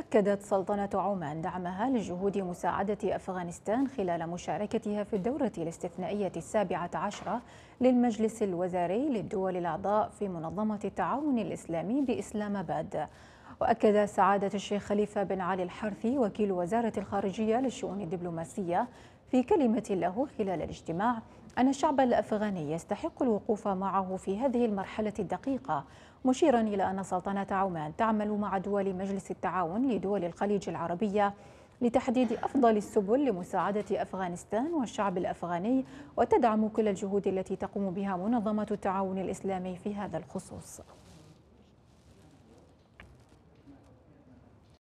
أكدت سلطنة عمان دعمها لجهود مساعدة أفغانستان خلال مشاركتها في الدورة الاستثنائية السابعة عشرة للمجلس الوزاري للدول الأعضاء في منظمة التعاون الإسلامي بإسلام آباد وأكد سعادة الشيخ خليفة بن علي الحرثي وكيل وزارة الخارجية للشؤون الدبلوماسية في كلمة له خلال الاجتماع أن الشعب الأفغاني يستحق الوقوف معه في هذه المرحلة الدقيقة مشيرا إلى أن سلطنة عمان تعمل مع دول مجلس التعاون لدول الخليج العربية لتحديد أفضل السبل لمساعدة أفغانستان والشعب الأفغاني وتدعم كل الجهود التي تقوم بها منظمة التعاون الإسلامي في هذا الخصوص